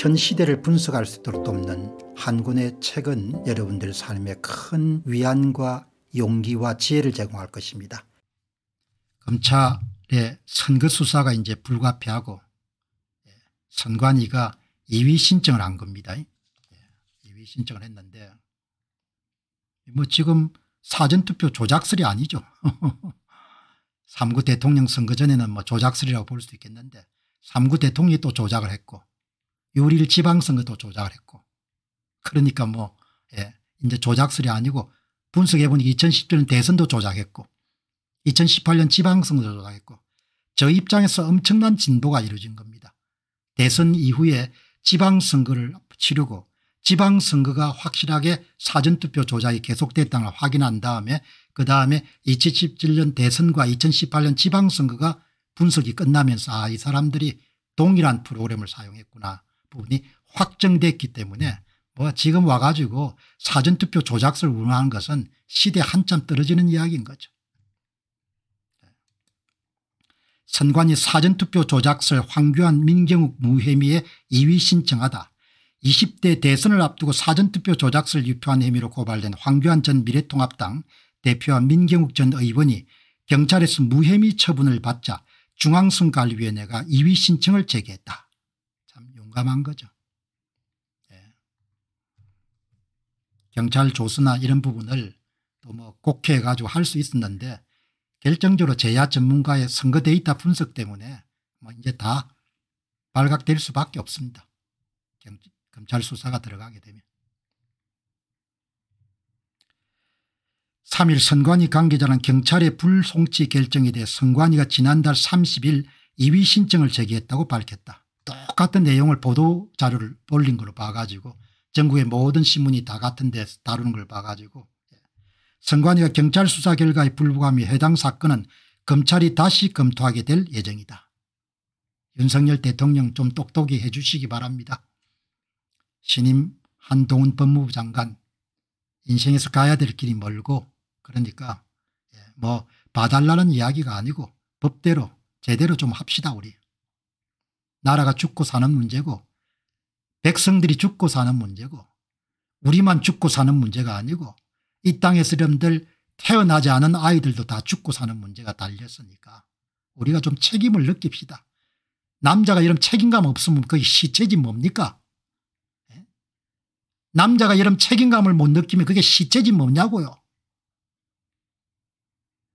현 시대를 분석할 수 있도록 돕는 한군의 책은 여러분들 삶에 큰 위안과 용기와 지혜를 제공할 것입니다. 검찰의 선거 수사가 이제 불가피하고 예, 선관위가 이위 신청을 한 겁니다. 예, 이위 신청을 했는데 뭐 지금 사전투표 조작설이 아니죠. 3구 대통령 선거 전에는 뭐 조작설이라고 볼 수도 있겠는데 3구 대통령이 또 조작을 했고 유리를 지방선거도 조작을 했고 그러니까 뭐 예, 이제 조작설이 아니고 분석해보니 2017년 대선도 조작했고 2018년 지방선거도 조작했고 저 입장에서 엄청난 진보가 이루어진 겁니다. 대선 이후에 지방선거를 치르고 지방선거가 확실하게 사전투표 조작이 계속됐다는 걸 확인한 다음에 그 다음에 2017년 대선과 2018년 지방선거가 분석이 끝나면서 아 이 사람들이 동일한 프로그램을 사용했구나 부분이 확정됐기 때문에 뭐 지금 와가지고 사전투표 조작설 운운하는 것은 시대 한참 떨어지는 이야기인 거죠. 네. 선관위 사전투표 조작설 황교안 민경욱 무혐의에 2위 신청하다. 20대 대선을 앞두고 사전투표 조작설 유표한 혐의로 고발된 황교안 전 미래통합당 대표와 민경욱 전 의원이 경찰에서 무혐의 처분을 받자 중앙선관위원회가 2위 신청을 제기했다. 과감한 거죠. 예. 경찰 조수나 이런 부분을 또뭐국회해 가지고 할 수 있었는데 결정적으로 제야 전문가의 선거 데이터 분석 때문에 뭐 이제 다 발각될 수밖에 없습니다. 경, 검찰 수사가 들어가게 되면. 3일 선관위 관계자는 경찰의 불송치 결정에 대해 선관위가 지난달 30일 이위 신청을 제기했다고 밝혔다. 똑같은 내용을 보도 자료를 올린 걸로 봐가지고 전국의 모든 신문이 다 같은 데 다루는 걸 봐가지고 예. 선관위가 경찰 수사 결과에 불구함이 해당 사건은 검찰이 다시 검토하게 될 예정이다. 윤석열 대통령 좀 똑똑히 해 주시기 바랍니다. 신임 한동훈 법무부 장관 인생에서 가야 될 길이 멀고 그러니까 예, 뭐 봐달라는 이야기가 아니고 법대로 제대로 좀 합시다 우리. 나라가 죽고 사는 문제고 백성들이 죽고 사는 문제고 우리만 죽고 사는 문제가 아니고 이 땅의 사람들 태어나지 않은 아이들도 다 죽고 사는 문제가 달렸으니까 우리가 좀 책임을 느낍시다. 남자가 이런 책임감 없으면 거의 시체지 뭡니까? 예? 남자가 이런 책임감을 못 느끼면 그게 시체지 뭐냐고요.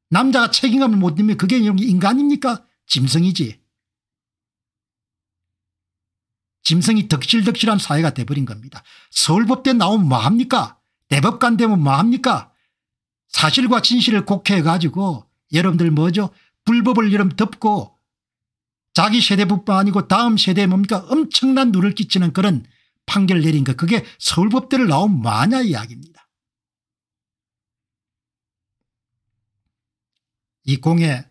남자가 책임감을 못 느끼면 그게 인간입니까? 짐승이지. 짐승이 덕실덕실한 사회가 돼버린 겁니다. 서울법대 나오면 뭐합니까 대법관 되면 뭐합니까 사실과 진실을 곡해가지고 여러분들 뭐죠 불법을 여러분 덮고 자기 세대뿐만 아니고 다음 세대에 뭡니까 엄청난 누를 끼치는 그런 판결 내린 것 그게 서울법대를 나온 마냐 이야기입니다. 이 공의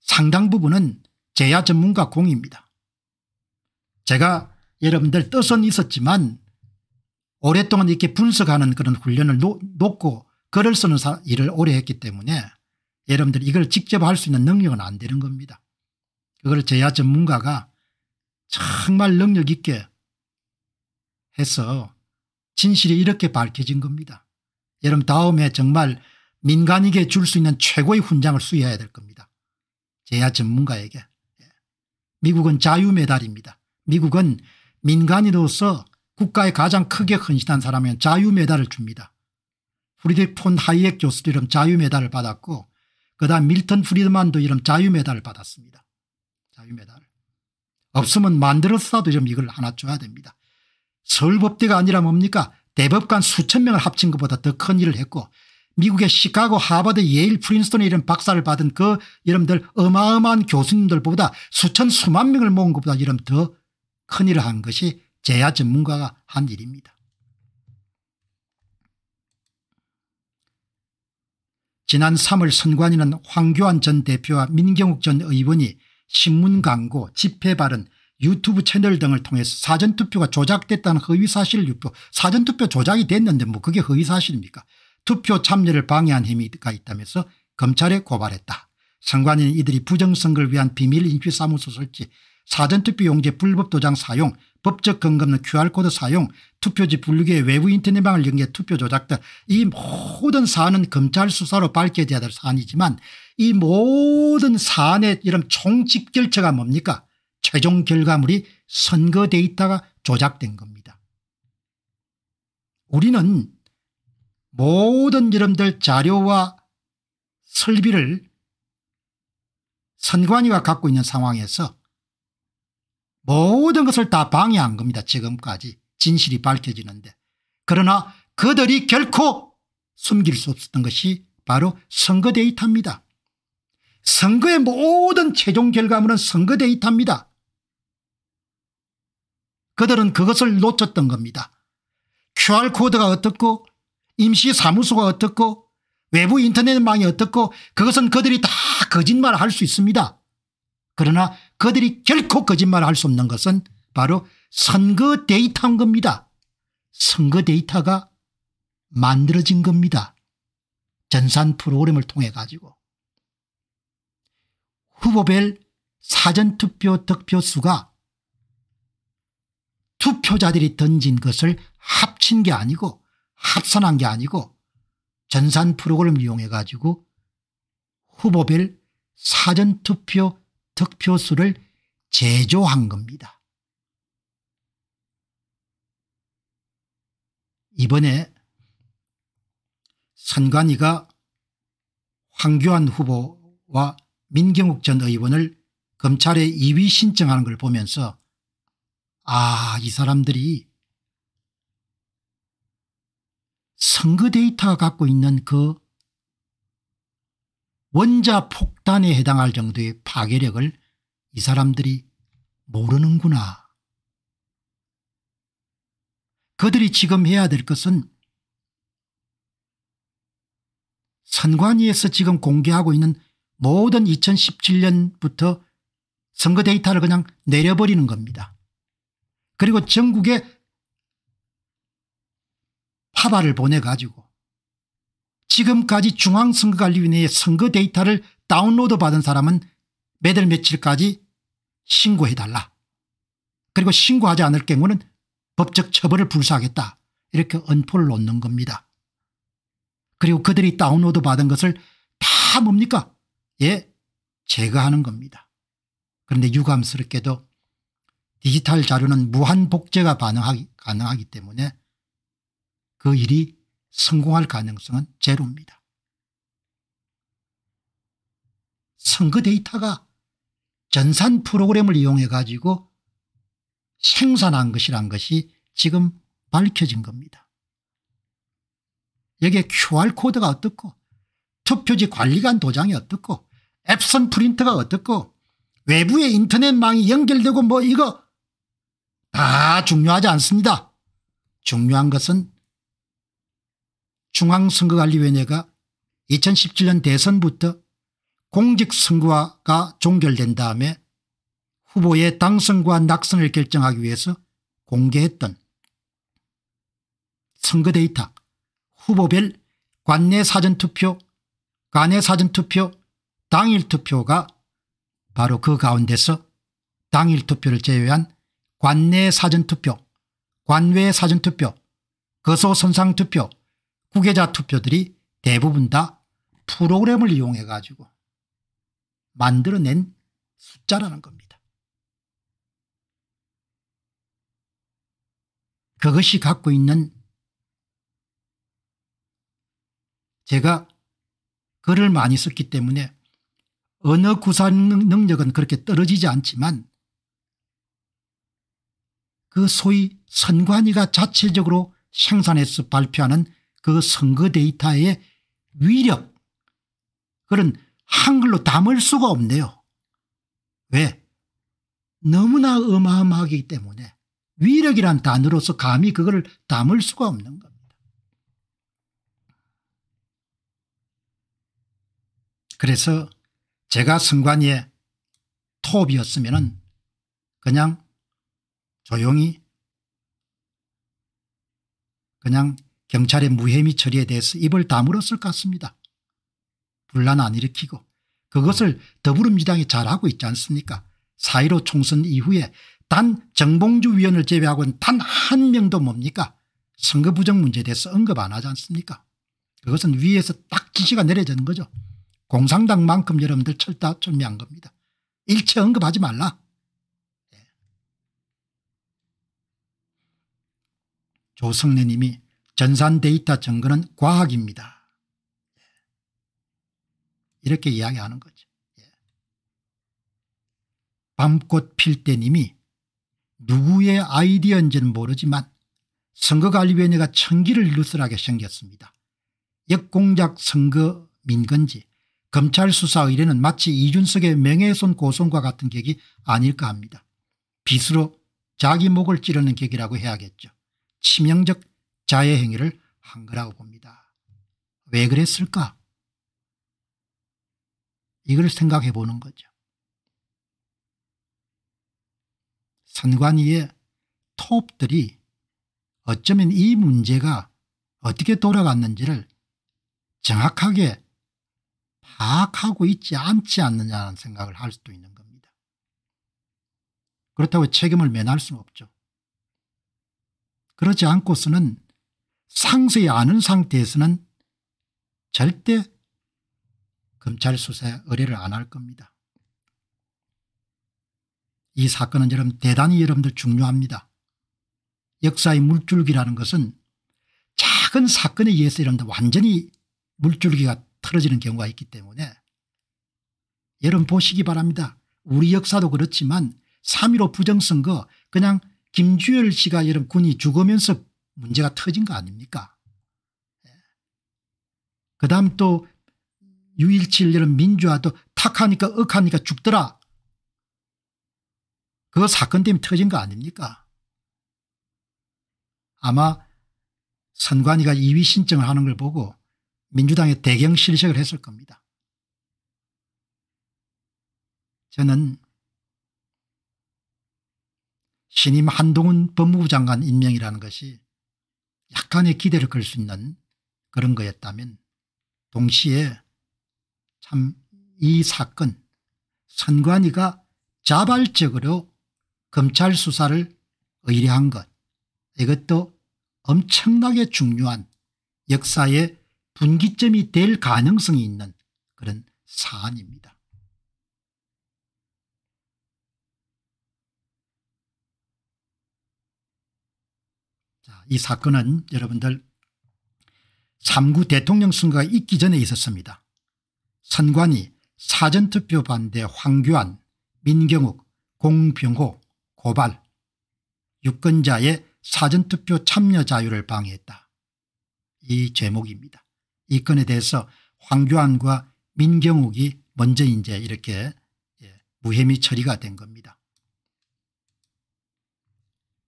상당 부분은 제야 전문가 공입니다. 제가 여러분들 뜻은 있었지만 오랫동안 이렇게 분석하는 그런 훈련을 놓고 글을 쓰는 일을 오래 했기 때문에 여러분들 이걸 직접 할 수 있는 능력은 안 되는 겁니다. 그걸 제야 전문가가 정말 능력 있게 해서 진실이 이렇게 밝혀진 겁니다. 여러분 다음에 정말 민간에게 줄 수 있는 최고의 훈장을 수여해야 될 겁니다. 제야 전문가에게. 예. 미국은 자유메달입니다. 미국은 민간인으로서 국가에 가장 크게 헌신한 사람은 자유메달을 줍니다. 프리드폰 하이액 교수도 이름 자유메달을 받았고 그다음 밀턴 프리드만도 이름 자유메달을 받았습니다. 자유메달. 없으면 만들었어도 좀 이걸 하나 줘야 됩니다. 서울법대가 아니라 뭡니까 대법관 수천 명을 합친 것보다 더 큰 일을 했고 미국의 시카고 하버드 예일 프린스턴에 이런 박사를 받은 그 여러분들 어마어마한 교수님들보다 수천 수만 명을 모은 것보다 이런 더 큰일을 한 것이 제야 전문가가 한 일입니다. 지난 3월 선관위는 황교안 전 대표와 민경욱 전 의원이 신문 광고, 집회 발언, 유튜브 채널 등을 통해서 사전투표가 조작됐다는 허위사실 유포 사전투표 조작이 됐는데 뭐 그게 허위사실입니까 투표 참여를 방해한 혐의가 있다면서 검찰에 고발했다. 선관위는 이들이 부정선거를 위한 비밀인필사무소 설치 사전투표 용지 불법 도장 사용, 법적 근거 없는 QR코드 사용, 투표지 분류기에 외부 인터넷망을 연계 투표 조작 등 이 모든 사안은 검찰 수사로 밝혀져야 될 사안이지만 이 모든 사안의 이런 총집 결처가 뭡니까 최종 결과물이 선거 데이터가 조작된 겁니다. 우리는 모든 이름들 자료와 설비를 선관위가 갖고 있는 상황에서 모든 것을 다 방해한 겁니다. 지금까지 진실이 밝혀지는데. 그러나 그들이 결코 숨길 수 없었던 것이 바로 선거 데이터입니다. 선거의 모든 최종 결과물은 선거 데이터입니다. 그들은 그것을 놓쳤던 겁니다. QR코드가 어떻고 임시사무소가 어떻고 외부 인터넷망이 어떻고 그것은 그들이 다 거짓말을 할 수 있습니다. 그러나 그들이 결코 거짓말을 할 수 없는 것은 바로 선거 데이터인 겁니다. 선거 데이터가 만들어진 겁니다. 전산 프로그램을 통해 가지고. 후보별 사전투표 득표수가 투표자들이 던진 것을 합친 게 아니고 합산한 게 아니고 전산 프로그램을 이용해 가지고 후보별 사전투표 득표수를 제조한 겁니다. 이번에 선관위가 황교안 후보와 민경욱 전 의원을 검찰에 이위 신청하는 걸 보면서 아 이 사람들이 선거 데이터가 갖고 있는 그 원자폭탄에 해당할 정도의 파괴력을 이 사람들이 모르는구나. 그들이 지금 해야 될 것은 선관위에서 지금 공개하고 있는 모든 2017년부터 선거 데이터를 그냥 내려버리는 겁니다. 그리고 전국에 파발을 보내가지고 지금까지 중앙선거관리위원회의 선거 데이터를 다운로드 받은 사람은 매달 며칠까지 신고해달라. 그리고 신고하지 않을 경우는 법적 처벌을 불사하겠다. 이렇게 언포를 놓는 겁니다. 그리고 그들이 다운로드 받은 것을 다 뭡니까? 예, 제거하는 겁니다. 그런데 유감스럽게도 디지털 자료는 무한 복제가 가능하기 때문에 그 일이 성공할 가능성은 제로입니다. 선거 데이터가 전산 프로그램을 이용해 가지고 생산한 것이란 것이 지금 밝혀진 겁니다. 여기에 QR코드가 어떻고 투표지 관리관 도장이 어떻고 앱선 프린터가 어떻고 외부의 인터넷망이 연결되고 뭐 이거 다 중요하지 않습니다. 중요한 것은 중앙선거관리위원회가 2017년 대선부터 공직선거가 종결된 다음에 후보의 당선과 낙선을 결정하기 위해서 공개했던 선거 데이터, 후보별 관내 사전투표, 관내 사전투표, 당일투표가 바로 그 가운데서 당일투표를 제외한 관내 사전투표, 관외 사전투표, 거소선상투표, 후계자 투표들이 대부분 다 프로그램을 이용해 가지고 만들어낸 숫자라는 겁니다. 그것이 갖고 있는 제가 글을 많이 썼기 때문에 언어 구상 능력은 그렇게 떨어지지 않지만 그 소위 선관위가 자체적으로 생산해서 발표하는 그 선거 데이터의 위력 그런 한글로 담을 수가 없네요. 왜? 너무나 어마어마하기 때문에 위력이란 단어로서 감히 그걸 담을 수가 없는 겁니다. 그래서 제가 승관이의 톱이었으면 그냥 조용히 그냥 경찰의 무혐의 처리에 대해서 입을 다물었을 것 같습니다. 분란 안 일으키고 그것을 더불어민주당이 잘하고 있지 않습니까 사1로 총선 이후에 단 정봉주 위원을 제외하고는 단 한 명도 뭡니까 선거 부정 문제에 대해서 언급 안 하지 않습니까 그것은 위에서 딱 지시가 내려지는 거죠. 공산당만큼 여러분들 철다철미한 겁니다. 일체 언급하지 말라. 예. 조성래 님이 전산 데이터 증거는 과학입니다. 이렇게 이야기하는 거죠. 예. 밤꽃 필 때님이 누구의 아이디어인지는 모르지만 선거관리위원회가 청기를 누설하게 생겼습니다. 역공작 선거 민건지 검찰 수사 의뢰는 마치 이준석의 명예훼손 고소과 같은 격이 아닐까 합니다. 빚으로 자기 목을 찌르는 격이라고 해야겠죠. 치명적 자해 행위를 한 거라고 봅니다. 왜 그랬을까? 이걸 생각해 보는 거죠. 선관위의 톱들이 어쩌면 이 문제가 어떻게 돌아갔는지를 정확하게 파악하고 있지 않지 않느냐는 생각을 할 수도 있는 겁니다. 그렇다고 책임을 면할 수는 없죠. 그렇지 않고서는 상세히 아는 상태에서는 절대 검찰 수사에 의뢰를 안 할 겁니다. 이 사건은 여러분 대단히 여러분들 중요합니다. 역사의 물줄기라는 것은 작은 사건에 의해서 여러분들 완전히 물줄기가 틀어지는 경우가 있기 때문에 여러분 보시기 바랍니다. 우리 역사도 그렇지만 3.15 부정선거 그냥 김주열 씨가 여러분 군이 죽으면서 문제가 터진 거 아닙니까? 예. 그 다음 또6.17 이런 민주화도 탁하니까 억하니까 죽더라. 그 사건 때문에 터진 거 아닙니까? 아마 선관위가 이위 신청을 하는 걸 보고 민주당의 대경 실색을 했을 겁니다. 저는 신임 한동훈 법무부 장관 임명이라는 것이 약간의 기대를 걸 수 있는 그런 거였다면 동시에 참 이 사건 선관위가 자발적으로 검찰 수사를 의뢰한 것 이것도 엄청나게 중요한 역사의 분기점이 될 가능성이 있는 그런 사안입니다. 이 사건은 여러분들 3구 대통령 선거가 있기 전에 있었습니다. 선관위 사전투표 반대 황교안 민경욱 공병호 고발 유권자의 사전투표 참여 자유를 방해했다. 이 제목입니다. 이 건에 대해서 황교안과 민경욱이 먼저 이제 이렇게 예, 무혐의 처리가 된 겁니다.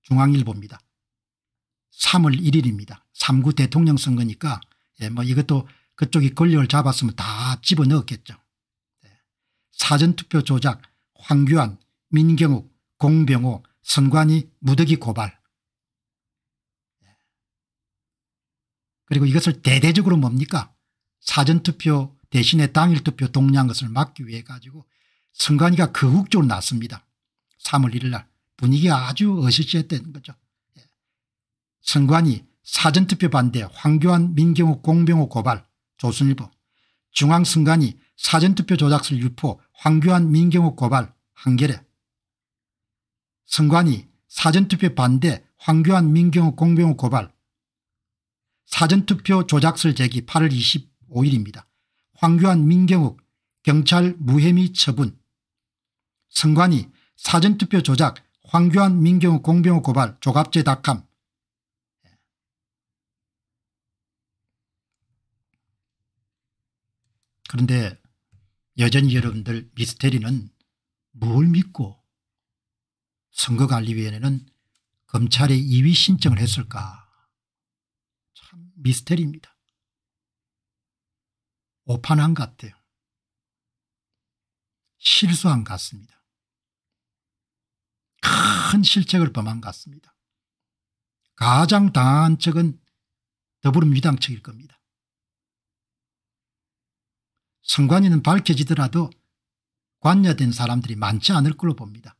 중앙일보입니다. 3월 1일입니다. 3구 대통령 선거니까 예, 뭐 이것도 그쪽이 권력을 잡았으면 다 집어넣었겠죠. 예. 사전투표 조작 황교안 민경욱 공병호 선관위 무더기 고발 예. 그리고 이것을 대대적으로 뭡니까 사전투표 대신에 당일투표 동의 것을 막기 위해 가지고 선관위가 거국적으로 났습니다. 3월 1일 날 분위기가 아주 어시시했던 거죠. 선관위 사전투표 반대 황교안 민경욱 공병호 고발 조선일보 중앙선관위 사전투표 조작설 유포 황교안 민경욱 고발 한겨레 선관위 사전투표 반대 황교안 민경욱 공병호 고발 사전투표 조작설 제기 8월 25일입니다. 황교안 민경욱 경찰 무혐의 처분 선관위 사전투표 조작 황교안 민경욱 공병호 고발 조갑제 닷컴 그런데 여전히 여러분들 미스테리는 뭘 믿고 선거관리위원회는 검찰에 이위 신청을 했을까 참 미스테리입니다. 오판한 것 같아요. 실수한 것 같습니다. 큰 실책을 범한 것 같습니다. 가장 당한 측은 더불어민주당 측일 겁니다. 선관위는 밝혀지더라도 관여된 사람들이 많지 않을 걸로 봅니다.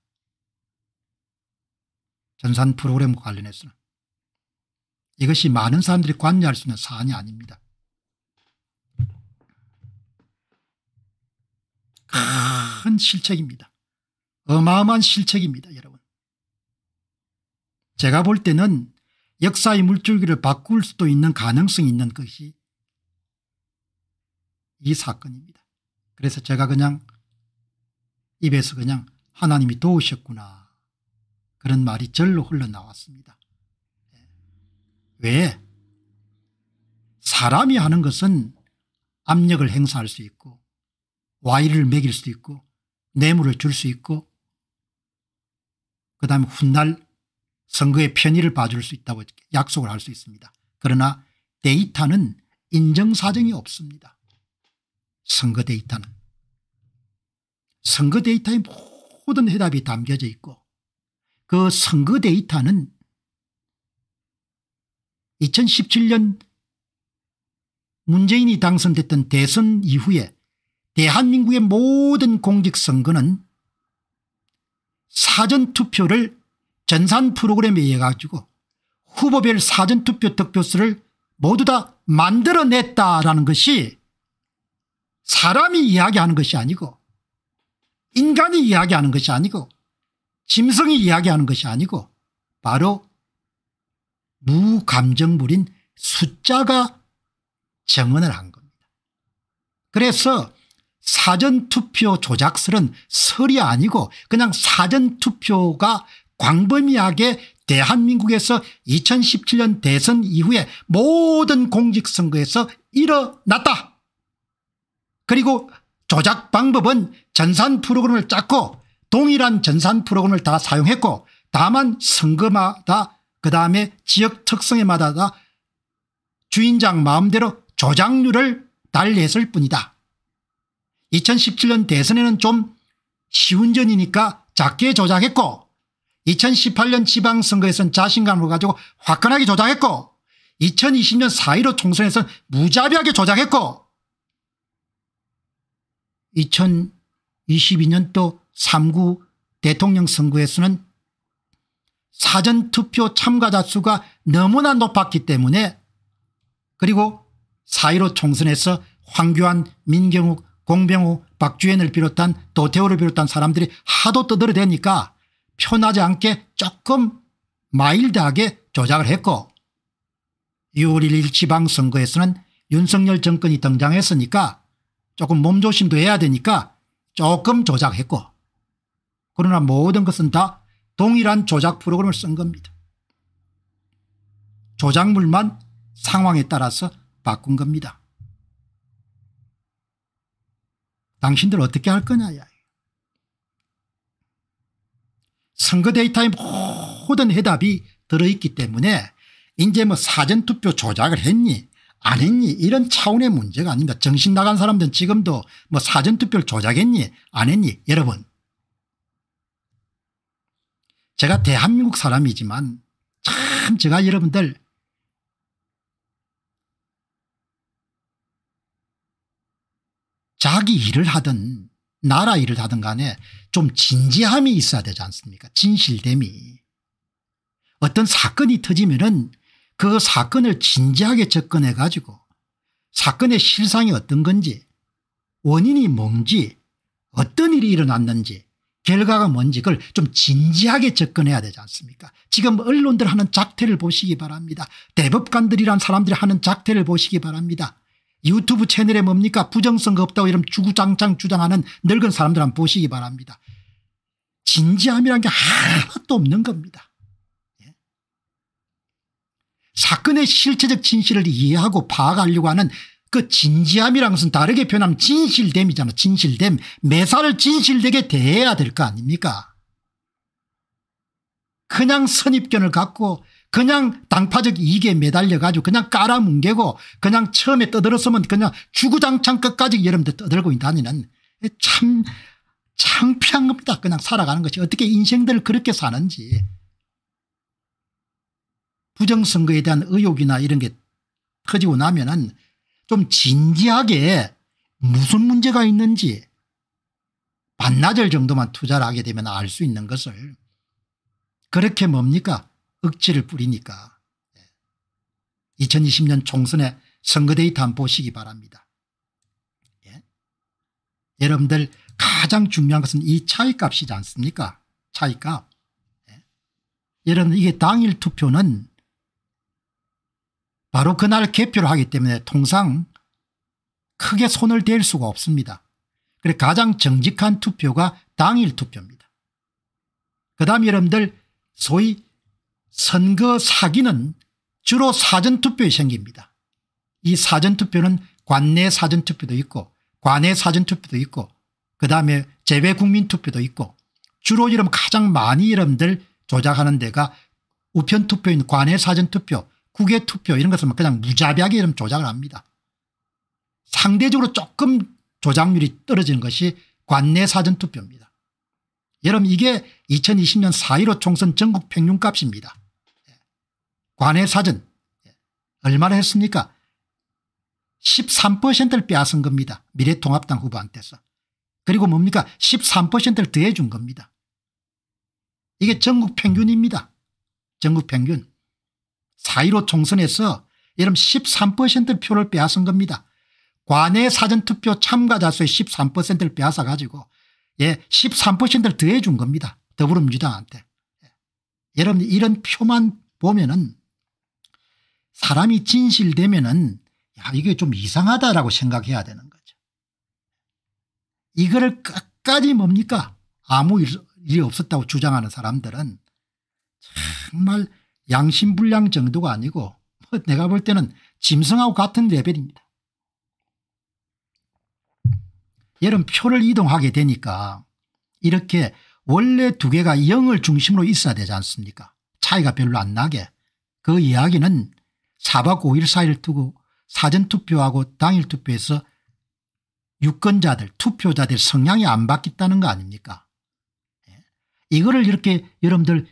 전산 프로그램과 관련해서는 이것이 많은 사람들이 관여할 수 있는 사안이 아닙니다. 큰 실책입니다. 어마어마한 실책입니다. 여러분. 제가 볼 때는 역사의 물줄기를 바꿀 수도 있는 가능성이 있는 것이 이 사건입니다. 그래서 제가 그냥 입에서 그냥 하나님이 도우셨구나 그런 말이 절로 흘러나왔습니다. 예. 왜? 사람이 하는 것은 압력을 행사할 수 있고 와이를 먹일 수 있고 뇌물을 줄 수 있고 그 다음에 훗날 선거의 편의를 봐줄 수 있다고 약속을 할 수 있습니다. 그러나 데이터는 인정사정이 없습니다. 선거 데이터는 선거 데이터의 모든 해답이 담겨져 있고 그 선거 데이터는 2017년 문재인이 당선됐던 대선 이후에 대한민국의 모든 공직선거는 사전투표를 전산 프로그램에 의해 가지고 후보별 사전투표 득표수를 모두 다 만들어냈다라는 것이 사람이 이야기하는 것이 아니고 인간이 이야기하는 것이 아니고 짐승이 이야기하는 것이 아니고 바로 무감정물인 숫자가 정언을 한 겁니다. 그래서 사전투표 조작설은 설이 아니고 그냥 사전투표가 광범위하게 대한민국에서 2017년 대선 이후에 모든 공직선거에서 일어났다. 그리고 조작 방법은 전산 프로그램을 짰고 동일한 전산 프로그램을 다 사용했고 다만 선거마다 그 다음에 지역 특성에마다 다 주인장 마음대로 조작률을 달리했을 뿐이다. 2017년 대선에는 좀 쉬운 전이니까 작게 조작했고 2018년 지방선거에서는 자신감을 가지고 화끈하게 조작했고 2020년 4.15 총선에서는 무자비하게 조작했고 2022년도 3구 대통령 선거에서는 사전투표 참가자 수가 너무나 높았기 때문에 그리고 4.15 총선에서 황교안, 민경욱, 공병우, 박주현을 비롯한 도태호를 비롯한 사람들이 하도 떠들어대니까 편하지 않게 조금 마일드하게 조작을 했고 6월 1일 지방선거에서는 윤석열 정권이 등장했으니까 조금 몸조심도 해야 되니까 조금 조작했고 그러나 모든 것은 다 동일한 조작 프로그램을 쓴 겁니다. 조작물만 상황에 따라서 바꾼 겁니다. 당신들 어떻게 할 거냐 선거 데이터에 모든 해답이 들어있기 때문에 이제 뭐 사전투표 조작을 했니 안 했니 이런 차원의 문제가 아닙니다. 정신 나간 사람들은 지금도 뭐 사전투표를 조작했니 안 했니 여러분 제가 대한민국 사람이지만 참 제가 여러분들 자기 일을 하든 나라 일을 하든 간에 좀 진지함이 있어야 되지 않습니까 진실됨이 어떤 사건이 터지면은 그 사건을 진지하게 접근해 가지고 사건의 실상이 어떤 건지 원인이 뭔지 어떤 일이 일어났는지 결과가 뭔지 그걸 좀 진지하게 접근해야 되지 않습니까 지금 언론들 하는 작태를 보시기 바랍니다. 대법관들이란 사람들이 하는 작태를 보시기 바랍니다. 유튜브 채널에 뭡니까 부정성 없다고 이런 주구장창 주장하는 늙은 사람들 한번 보시기 바랍니다. 진지함이란 게 하나도 없는 겁니다. 사건의 실체적 진실을 이해하고 파악하려고 하는 그 진지함이랑 것은 다르게 표현하면 진실됨이잖아 진실됨 매사를 진실되게 대해야 될 거 아닙니까 그냥 선입견을 갖고 그냥 당파적 이익에 매달려 가지고 그냥 깔아뭉개고 그냥 처음에 떠들었으면 그냥 주구장창 끝까지 여러분들 떠들고 다니는 참 창피한 겁니다 그냥 살아가는 것이 어떻게 인생들을 그렇게 사는지 부정선거에 대한 의혹이나 이런 게 터지고 나면 은좀 진지하게 무슨 문제가 있는지 반나절 정도만 투자를 하게 되면 알 수 있는 것을 그렇게 뭡니까 억지를 뿌리니까 2020년 예. 총선에 선거 데이터 한번 보시기 바랍니다. 예? 여러분들 가장 중요한 것은 이 차이값이지 않습니까 차이값. 예? 여러분 이게 당일 투표는 바로 그날 개표를 하기 때문에 통상 크게 손을 댈 수가 없습니다. 그래 가장 정직한 투표가 당일 투표입니다. 그 다음 여러분들 소위 선거 사기는 주로 사전투표에 생깁니다. 이 사전투표는 관내 사전투표도 있고 관내 사전투표도 있고 그 다음에 재외국민투표도 있고 주로 이름 가장 많이 여러분들 조작하는 데가 우편투표인 관내 사전투표 국외 투표 이런 것을 그냥 무자비하게 이런 조작을 합니다. 상대적으로 조금 조작률이 떨어지는 것이 관내 사전투표입니다. 여러분 이게 2020년 4.15 총선 전국 평균값입니다. 예. 관내 사전 예. 얼마나 했습니까 13%를 빼앗은 겁니다. 미래통합당 후보한테서. 그리고 뭡니까 13%를 더해준 겁니다. 이게 전국 평균입니다. 전국 평균. 4.15 총선에서 여러분13% 표를 빼앗은 겁니다. 관내 사전투표 참가자 수의 13%를 빼앗아 가지고 예, 13%를 더해 준 겁니다. 더불어민주당한테. 예. 여러분 이런 표만 보면은 사람이 진실되면은 이게 좀 이상하다라고 생각해야 되는 거죠. 이거를 끝까지 뭡니까 아무 일이 없었다고 주장하는 사람들은 정말 양심불량 정도가 아니고 뭐 내가 볼 때는 짐승하고 같은 레벨입니다. 얘는 표를 이동하게 되니까 이렇게 원래 두 개가 0을 중심으로 있어야 되지 않습니까 차이가 별로 안 나게 그 이야기는 4박 5일 사이를 두고 사전투표하고 당일투표에서 유권자들 투표자들 성향이 안 바뀌었다는 거 아닙니까 예. 이거를 이렇게 여러분들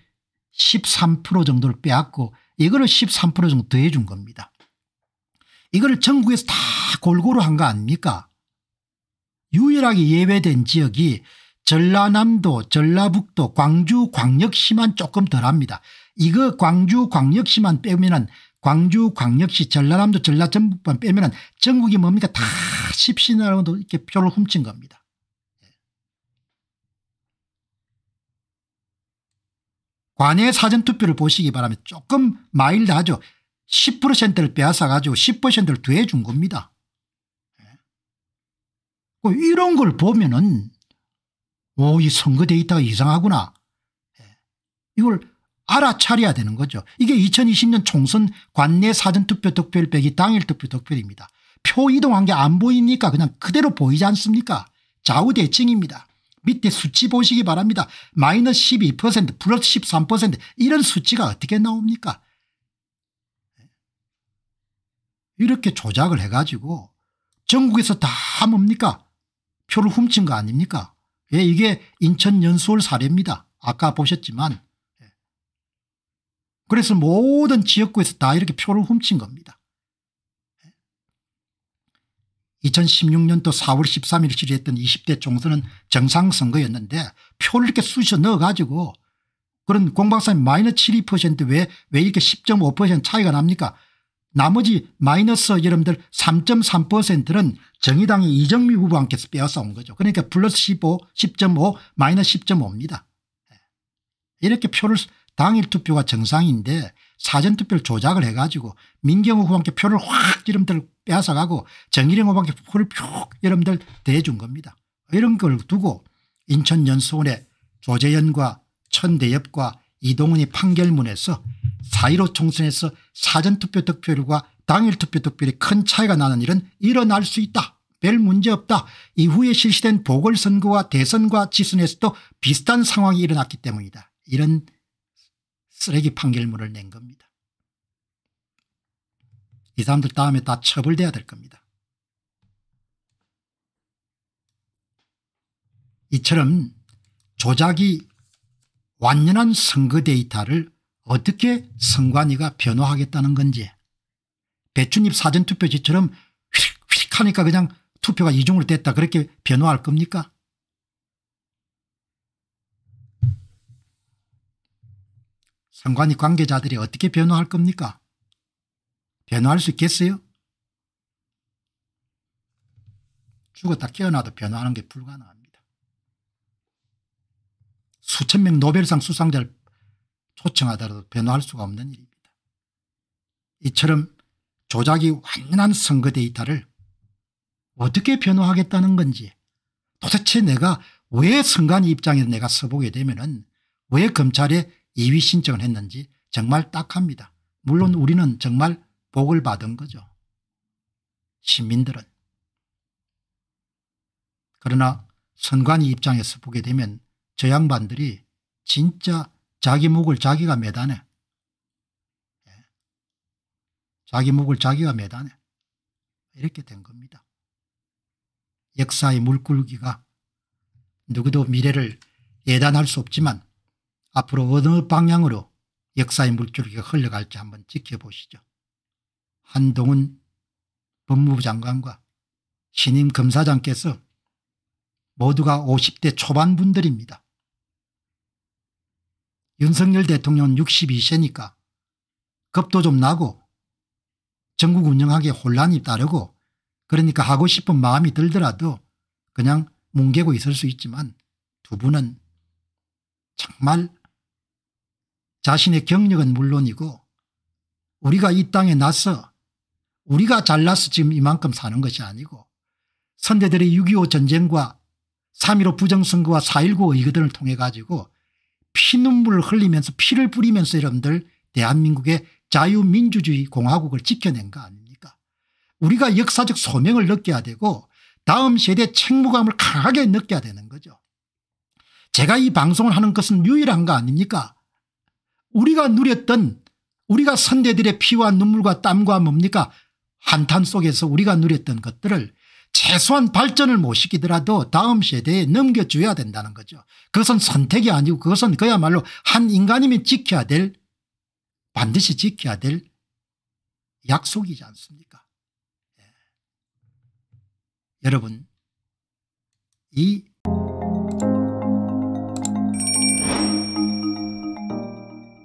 13% 정도를 빼앗고 이거를 13% 정도 더해 준 겁니다. 이거를 전국에서 다 골고루 한 거 아닙니까? 유일하게 예외된 지역이 전라남도 전라북도 광주 광역시만 조금 덜합니다. 이거 광주 광역시만 빼면 은 광주 광역시 전라남도 전라전북만 빼면 은 전국이 뭡니까 다 십시나라도 이렇게 표를 훔친 겁니다. 관외 사전투표를 보시기 바랍니다. 조금 마일드하죠. 10%를 빼앗아가지고 10%를 더해준 겁니다. 예. 그 이런 걸 보면은 오이 선거 데이터가 이상하구나. 예. 이걸 알아차려야 되는 거죠. 이게 2020년 총선 관내 사전투표 득표율 빼기 당일 투표 득표율입니다. 표 이동한 게 안보입니까 그냥 그대로 보이지 않습니까? 좌우대칭입니다. 밑에 수치 보시기 바랍니다. 마이너스 12% 플러스 13% 이런 수치가 어떻게 나옵니까? 이렇게 조작을 해가지고 전국에서 다 뭡니까? 표를 훔친 거 아닙니까? 예, 이게 인천 연수월 사례입니다. 아까 보셨지만 예. 그래서 모든 지역구에서 다 이렇게 표를 훔친 겁니다. 2016년도 4월 13일 실시했던 20대 총선은 정상선거였는데 표를 이렇게 쑤셔 넣어가지고 그런 공방사님 마이너스 72%왜왜 왜 이렇게 10.5% 차이가 납니까 나머지 마이너스 여러분들 3.3%는 정의당의 이정미 후보한테서 빼앗아온 거죠. 그러니까 플러스 15, 10.5, 마이너스 10.5입니다. 예. 이렇게 표를 당일 투표가 정상인데 사전투표를 조작을 해가지고 민경호 후보한테 표를 확 여러분들 빼앗아가고 정일영 후보한테 표를 푹 여러분들 대준 겁니다. 이런 걸 두고 인천연수원의 조재현과 천대엽과 이동훈이 판결문에서 4.15 총선에서 사전투표 득표율과 당일투표 득표율이 큰 차이가 나는 일은 일어날 수 있다. 별 문제 없다. 이후에 실시된 보궐선거와 대선과 지선에서도 비슷한 상황이 일어났기 때문이다. 이런 쓰레기 판결문을 낸 겁니다. 이 사람들 다음에 다 처벌돼야 될 겁니다. 이처럼 조작이 완전한 선거 데이터를 어떻게 선관위가 변화하겠다는 건지 배추잎 사전투표지처럼 휙휙 하니까 그냥 투표가 이중으로 됐다 그렇게 변화할 겁니까? 상관이 관계자들이 어떻게 변호할 겁니까? 변호할 수 있겠어요? 죽었다 깨어나도 변호하는 게 불가능합니다. 수천 명 노벨상 수상자를 초청하더라도 변호할 수가 없는 일입니다. 이처럼 조작이 완전한 선거 데이터를 어떻게 변호하겠다는 건지 도대체 내가 왜 선관위 입장에서 내가 써보게 되면 은왜 검찰에 이위 신청을 했는지 정말 딱합니다. 물론 음. 우리는 정말 복을 받은 거죠. 시민들은. 그러나 선관위 입장에서 보게 되면 저 양반들이 진짜 자기 목을 자기가 매다네. 예. 자기 목을 자기가 매다네. 이렇게 된 겁니다. 역사의 물줄기가 누구도 미래를 예단할 수 없지만 앞으로 어느 방향으로 역사의 물줄기가 흘러갈지 한번 지켜보시죠. 한동훈 법무부 장관과 신임 검사장께서 모두가 50대 초반 분들입니다. 윤석열 대통령은 62세니까 겁도 좀 나고 전국 운영하기에 혼란이 따르고 그러니까 하고 싶은 마음이 들더라도 그냥 뭉개고 있을 수 있지만 두 분은 정말 자신의 경력은 물론이고 우리가 이 땅에 나서 우리가 잘나서 지금 이만큼 사는 것이 아니고 선대들의 6.25 전쟁과 3.15 부정선거와 4.19의거등을 통해 가지고 피눈물을 흘리면서 피를 뿌리면서 여러분들 대한민국의 자유민주주의 공화국을 지켜낸 거 아닙니까 우리가 역사적 소명을 느껴야 되고 다음 세대 책무감을 강하게 느껴야 되는 거죠 제가 이 방송을 하는 것은 유일한 거 아닙니까 우리가 누렸던 우리가 선대들의 피와 눈물과 땀과 뭡니까 한탄 속에서 우리가 누렸던 것들을 최소한 발전을 못 시키더라도 다음 세대에 넘겨줘야 된다는 거죠. 그것은 선택이 아니고 그것은 그야말로 한 인간이면 지켜야 될 반드시 지켜야 될 약속이지 않습니까 예. 여러분 이